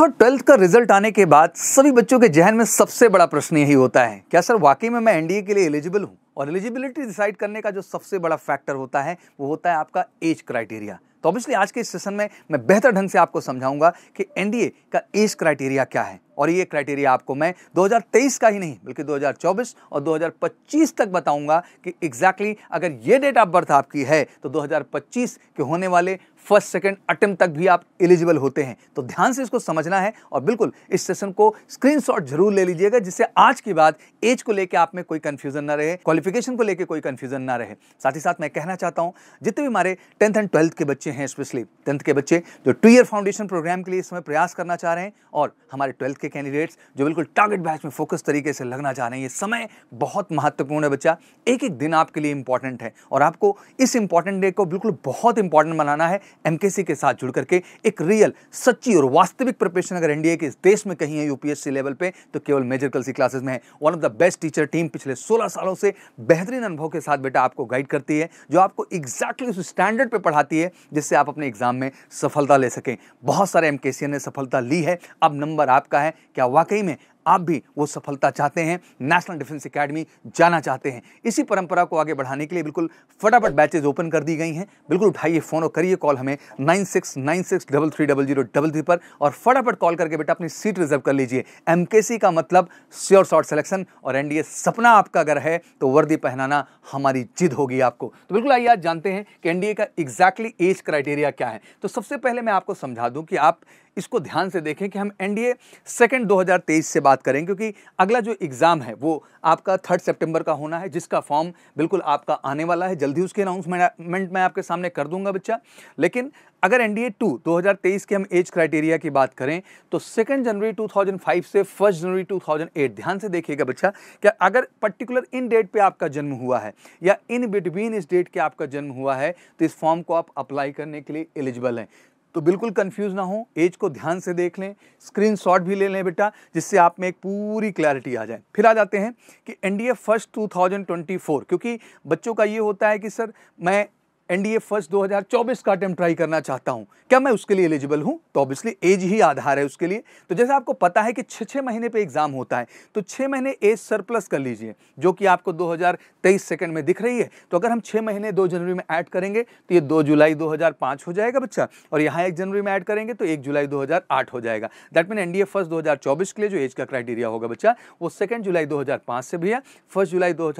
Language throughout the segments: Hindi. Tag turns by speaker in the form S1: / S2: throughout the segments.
S1: इलेवंथ और ट्वेल्थ का रिजल्ट आने के बाद सभी बच्चों के जहन में सबसे बड़ा प्रश्न यही होता है क्या सर वाकई में मैं एनडीए के लिए एलिजिबल हूँ और एलिजिबिलिटी डिसाइड करने का जो सबसे बड़ा फैक्टर होता है वो होता है आपका एज क्राइटेरिया तो ऑब्वियसली आज के इस सेशन में मैं बेहतर ढंग से आपको समझाऊंगा कि एनडीए का एज क्राइटेरिया क्या है और ये क्राइटेरिया आपको मैं 2023 का ही नहीं बल्कि 2024 और 2025 तक बताऊंगा कि एग्जैक्टली exactly अगर ये डेट ऑफ बर्थ आपकी है तो 2025 के होने वाले फर्स्ट सेकेंड अटेम्प्ट तक भी आप एलिजिबल होते हैं तो ध्यान से इसको समझना है और बिल्कुल इस सेशन को स्क्रीनशॉट जरूर ले लीजिएगा जिससे आज के बाद एज को लेकर आप में कोई कन्फ्यूजन ना रहे क्वालिफिकेशन को लेकर कोई कन्फ्यूजन ना रहे साथ ही साथ मैं कहना चाहता हूँ जितने भी हमारे टेंथ एंड ट्वेल्थ के बच्चे हैं स्पेशली टेंथ के बच्चे जो टू ईयर फाउंडेशन प्रोग्राम के लिए इसमें प्रयास करना चाह रहे हैं और हमारे ट्वेल्थ के कैंडिडेट्स जो बिल्कुल टारगेट बैच में फोकस तरीके से लगना चाह रहे हैं ये समय बहुत महत्वपूर्ण है बच्चा एक एक दिन आपके लिए इंपॉर्टेंट है और आपको इस इंपॉर्टेंट डे को बिल्कुल बहुत इंपॉर्टेंट बनाना है एमकेसी के साथ जुड़ करके एक रियल सच्ची और वास्तविक प्रिपरेशन अगर एनडीए के इस देश में कहीं है यूपीएससी लेवल पे तो केवल मेजर कल्सी क्लासेस में है one of the best teacher team पिछले 16 सालों से बेहतरीन अनुभव के साथ बेटा आपको गाइड करती है जो आपको एग्जैक्टली उस स्टैंडर्ड पर पढ़ाती है जिससे आप अपने एग्जाम में सफलता ले सकें बहुत सारे एम ने सफलता ली है अब नंबर आपका है क्या वाकई में आप भी वो सफलता चाहते हैं नेशनल डिफेंस अकेडमी जाना चाहते हैं इसी परंपरा को आगे बढ़ाने के लिए बिल्कुल फटाफट बैचेज ओपन कर दी गई हैं बिल्कुल उठाइए फ़ोन और करिए कॉल हमें nine six nine six double three double zero double three पर और फटाफट कॉल करके बेटा अपनी सीट रिजर्व कर लीजिए एम का मतलब श्योर शॉर्ट सिलेक्शन और एनडीए सपना आपका अगर है तो वर्दी पहनाना हमारी जिद होगी आपको तो बिल्कुल आइए आज जानते हैं कि एनडीए का एग्जैक्टली एज क्राइटेरिया क्या है तो सबसे पहले मैं आपको समझा दूं कि आप इसको ध्यान से देखें कि हम एनडीए सेकंड 2023 से बात बात करें क्योंकि अगला जो एग्ज़ाम है वो आपका थर्ड सेप्टेम्बर का होना है जिसका फॉर्म बिल्कुल आपका आने वाला है जल्दी उसके अनाउंसमेंट मैं आपके सामने कर दूंगा बच्चा लेकिन अगर एन डी ए टू दो हज़ार तेईस के हम एज क्राइटेरिया की बात करें तो सेकेंड जनवरी टू थाउजेंड फाइव से फर्स्ट जनवरी टू थाउजेंड एट ध्यान से देखिएगा बच्चा क्या अगर पर्टिकुलर इन डेट पे आपका जन्म हुआ है या इन बिटवीन इस डेट के आपका जन्म हुआ है तो इस फॉर्म को आप अप्लाई करने के लिए एलिजिबल हैं तो बिल्कुल कंफ्यूज ना हो एज को ध्यान से देख लें स्क्रीन शॉट भी ले लें बेटा जिससे आप में एक पूरी क्लैरिटी आ जाए फिर आ जाते हैं कि N D first two thousand twenty four क्योंकि बच्चों का ये होता है कि सर मैं एनडीए फर्स्ट 2024 का अटैम्प्ट ट्राई करना चाहता हूं क्या मैं उसके लिए एलिजिबल हूं तो ऑब्वियसली एज ही आधार है उसके लिए तो जैसे आपको पता है कि छः छः महीने पे एग्ज़ाम होता है तो छः महीने एज सरप्लस कर लीजिए जो कि आपको 2023 सेकंड में दिख रही है तो अगर हम छः महीने दो जनवरी में ऐड करेंगे तो ये दो जुलाई दो हो जाएगा बच्चा और यहाँ एक जनवरी में ऐड करेंगे तो एक जुलाई दो हो जाएगा दैट मीन एनडीए फर्स्ट दो के लिए जो एज का क्राइटेरिया होगा बच्चा वो सेकेंड जुलाई दो से भी है फर्स्ट जुलाई दो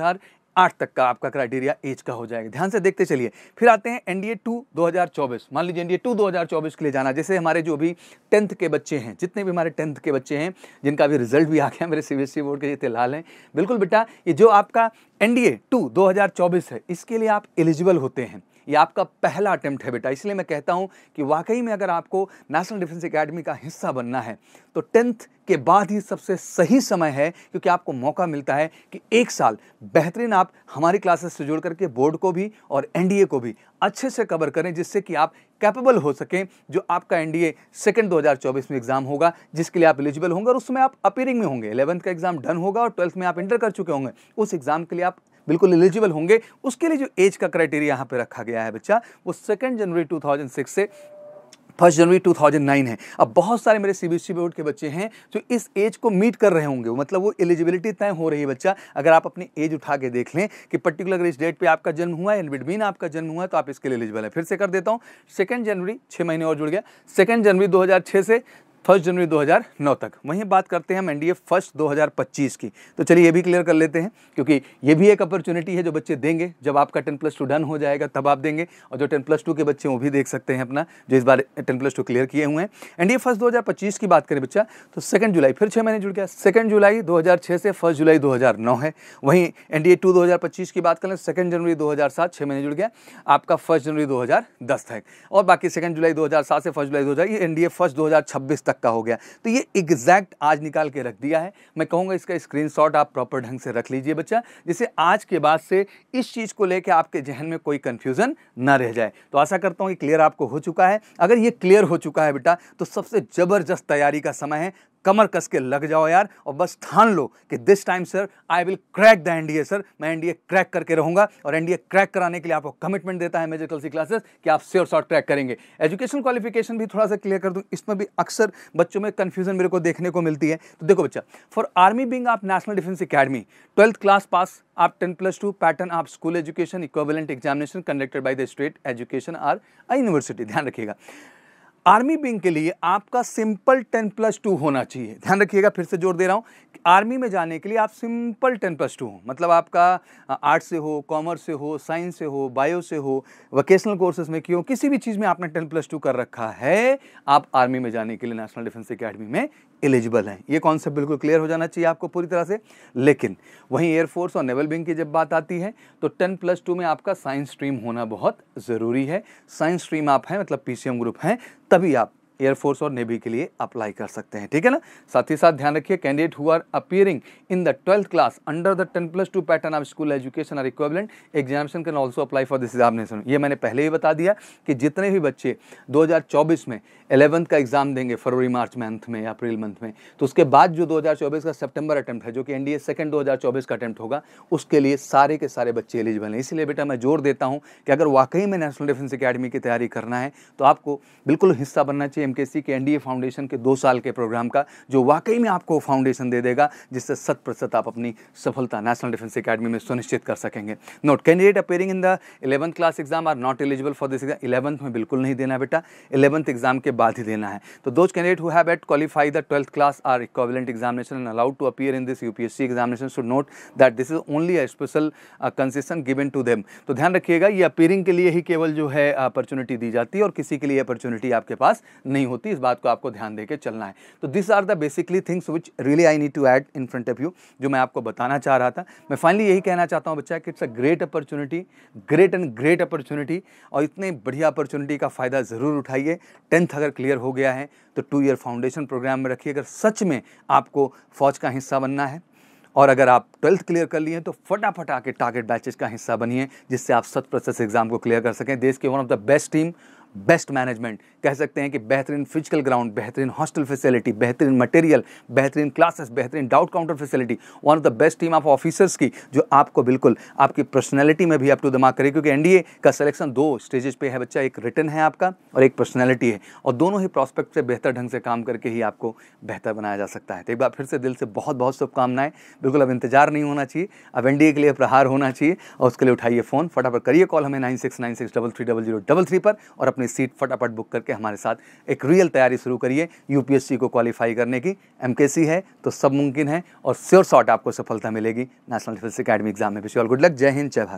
S1: आठ तक का आपका क्राइटेरिया एज का हो जाएगा ध्यान से देखते चलिए फिर आते हैं एनडीए टू 2024 मान लीजिए एनडीए टू 2024 के लिए जाना जैसे हमारे जो भी टेंथ के बच्चे हैं जितने भी हमारे टेंथ के बच्चे हैं जिनका अभी रिजल्ट भी आ गया मेरे सी बोर्ड e के जितने लाल हैं बिल्कुल बेटा ये जो आपका एनडीए टू चौबीस है इसके लिए आप एलिजिबल होते हैं ये आपका पहला अटैम्प्ट है बेटा इसलिए मैं कहता हूँ कि वाकई में अगर आपको नेशनल डिफेंस अकेडमी का हिस्सा बनना है तो टेंथ के बाद ही सबसे सही समय है क्योंकि आपको मौका मिलता है कि एक साल बेहतरीन आप हमारी क्लासेस से जुड़ करके बोर्ड को भी और एनडीए को भी अच्छे से कवर करें जिससे कि आप कैपेबल हो सकें जो आपका एनडीए सेकंड 2024 में एग्ज़ाम होगा जिसके लिए आप एलिजिबल होंगे और समय आप अपीयरिंग में होंगे इलेवंथ का एग्ज़ाम डन होगा और ट्वेल्थ में आप इंटर कर चुके होंगे उस एग्ज़ाम के लिए आप बिल्कुल एलिजिबल होंगे उसके लिए जो एज का क्राइटेरिया यहाँ पे रखा गया है बच्चा वो सेकेंड जनवरी 2006 से फर्स्ट जनवरी 2009 है अब बहुत सारे मेरे सी बोर्ड e के बच्चे हैं जो इस एज को मीट कर रहे होंगे मतलब वो एलिजिबिलिटी तय हो रही है बच्चा अगर आप अपनी एज उठा के देख लें कि पर्टिकुलर इस डेट पे आपका जन्म हुआ है इन बिटवीन आपका जन्म हुआ है तो आप इसके लिए एलिजिबल है फिर से कर देता हूँ सेकेंड जनवरी छः महीने और जुड़ गया सेकेंड जनवरी दो से फर्स्ट जनवरी 2009 तक वहीं बात करते हैं हम एनडीए फर्स्ट 2025 की तो चलिए ये भी क्लियर कर लेते हैं क्योंकि ये भी एक अपॉर्चुनिटी है जो बच्चे देंगे जब आपका टेन प्लस टू डन हो जाएगा तब आप देंगे और जो टेन प्लस टू के बच्चे वो भी देख सकते हैं अपना जो इस बार टेन प्लस टू क्लियर किए हुए हैं एनडीए फर्स्ट दो की बात करें बच्चा तो सेकेंड जुलाई फिर छः महीने जुड़ गया सेकेंड जुलाई दो से फर्स्ट जुलाई दो है वहीं एन डी की बात करें सेकेंड जनवरी दो हज़ार सात महीने जुड़ गया आपका फर्स्ट जनवरी दो तक और बाकी सेकेंड जुलाई दो से फर्स्ट जुलाई दो ये एन फर्स्ट दो तक का हो गया तो ये एग्जैक्ट आज निकाल के रख दिया है मैं कहूँगा इसका स्क्रीनशॉट आप प्रॉपर ढंग से रख लीजिए बच्चा जिससे आज के बाद से इस चीज़ को लेकर आपके जहन में कोई कन्फ्यूज़न ना रह जाए तो आशा करता हूँ कि क्लियर आपको हो चुका है अगर ये क्लियर हो चुका है बेटा तो सबसे ज़बरदस्त तैयारी का समय है कमर कस के लग जाओ यार और बस ठान लो कि this time sir I will crack the NDA sir मैं एनडीए क्रैक करके रहूंगा और एनडीए क्रैक कराने के लिए आपको कमिटमेंट देता है मेजर कल्सी क्लासेस कि आप श्योर शॉर्ट क्रैक करेंगे एजुकेशन क्वालिफिकेशन भी थोड़ा सा क्लियर कर दूँ इसमें भी अक्सर बच्चों में कन्फ्यूजन मेरे को देखने को मिलती है तो देखो बच्चा फॉर आर्मी बिंग आप national defence academy twelfth class pass आप टेन प्लस टू पैटर्न आप school education equivalent examination conducted by the state education or university ध्यान रखिएगा आर्मी बिंग के लिए आपका सिंपल टेन प्लस टू होना चाहिए ध्यान रखिएगा फिर से जोर दे रहा हूँ आर्मी में जाने के लिए आप सिंपल टेन प्लस टू हो मतलब आपका आर्ट से हो कॉमर्स से हो साइंस से हो बायो से हो वोकेशनल कोर्सेज में क्यों किसी भी चीज़ में आपने टेन प्लस टू कर रखा है आप आर्मी में जाने के लिए नेशनल डिफेंस अकेडमी में एलिजिबल हैं ये कॉन्सेप्ट बिल्कुल क्लियर हो जाना चाहिए आपको पूरी तरह से लेकिन वहीं एयरफोर्स और नेवल विंग की जब बात आती है तो टेन प्लस टू में आपका साइंस स्ट्रीम होना बहुत ज़रूरी है साइंस स्ट्रीम आप हैं मतलब पी ग्रुप हैं तभी आप एयरफोर्स और नेवी के लिए अप्लाई कर सकते हैं ठीक है ना साथ ही साथ ध्यान रखिए candidate who are appearing in the twelfth class under the ten plus two pattern of school education or equivalent examination can also apply for this examination ये मैंने पहले ही बता दिया कि जितने भी बच्चे 2024 में एलेवंथ का एग्जाम देंगे फरवरी मार्च मंथ में या अप्रैल मंथ में तो उसके बाद जो दो का सेप्टेंबर अटैम्प्ट है जो कि एनडीए सेकंड 2024 का अटैम्प्ट होगा उसके लिए सारे के सारे बच्चे एलिजिबल हैं इसलिए बेटा मैं जोर देता हूँ कि अगर वाकई में नेशनल डिफेंस अकेडमी की तैयारी करना है तो आपको बिल्कुल हिस्सा बनना चाहिए एम के सी के एन डी ए फाउंडेशन के दो साल के प्रोग्राम का जो वाकई में आपको फाउंडेशन दे देगा जिससे शत प्रतिशत आप अपनी सफलता नेशनल डिफेंस अकेडमी में सुनिश्चित कर सकेंगे note candidate appearing in the eleventh class exam are not eligible for this exam eleventh में बिल्कुल नहीं देना बेटा इलेवंथ एग्जाम के बाद ही देना है तो those candidate who have yet qualify the twelfth class or equivalent examination and allowed to appear in this U P S C examination should note that this is only a special concession given to them तो ध्यान रखिएगा ये अपियरिंग के लिए ही केवल जो है अपॉर्चुनिटी uh, दी जाती है और किसी के लिए अपॉर्चुनिटी आपके पास नहीं नहीं होती इस बात को आपको ध्यान देकर चलना है तो this are the basically things which really I need to add in front of you जो मैं आपको बताना चाह रहा था मैं फाइनली यही कहना चाहता हूँ बच्चा कि it's a great opportunity great and great opportunity और इतने बढ़िया अपॉर्चुनिटी का फ़ायदा ज़रूर उठाइए टेंथ अगर क्लियर हो गया है तो टू ईयर फाउंडेशन प्रोग्राम में रखिए अगर सच में आपको फ़ौज का हिस्सा बनना है और अगर आप ट्वेल्थ क्लियर कर लिए तो फटाफट आके टारगेट बैचेज का हिस्सा बनिए जिससे आप शत प्रतिशत एग्जाम को क्लियर कर सकें देश के one of the best team best management कह सकते हैं कि बेहतरीन फिजिकल ग्राउंड बेहतरीन हॉस्टल फैसिलिटी बेहतरीन मटेरियल बेहतरीन क्लासेस बेहतरीन doubt counter facility one of the best team of officers की जो आपको बिल्कुल आपकी पर्सनैलिटी में भी अप टू दिमाग करे क्योंकि एनडीए का सिलेक्शन दो स्टेजेस पे है बच्चा एक रिटर्न है आपका और एक पर्सनैलिटी है और दोनों ही प्रॉस्पेक्ट से बेहतर ढंग से काम करके ही आपको बेहतर बनाया जा सकता है तो एक बार फिर से दिल से बहुत बहुत शुभकामनाएं बिल्कुल अब इंतजार नहीं होना चाहिए अब एनडीए के लिए प्रहार होना चाहिए और उसके लिए उठाइए फ़ोन फटाफट करिए कॉल हमें nine six nine six double three double zero double three पर और अपनी सीट फटाफट बुक करके हमारे साथ एक रियल तैयारी शुरू करिए यूपीएससी को क्वालिफाई करने की एमकेसी है तो सब मुमकिन है और श्योर शॉट आपको सफलता मिलेगी नेशनल डिफेंस अकेडमी एग्जाम में विश ऑल गुड लक जय हिंद जय भारत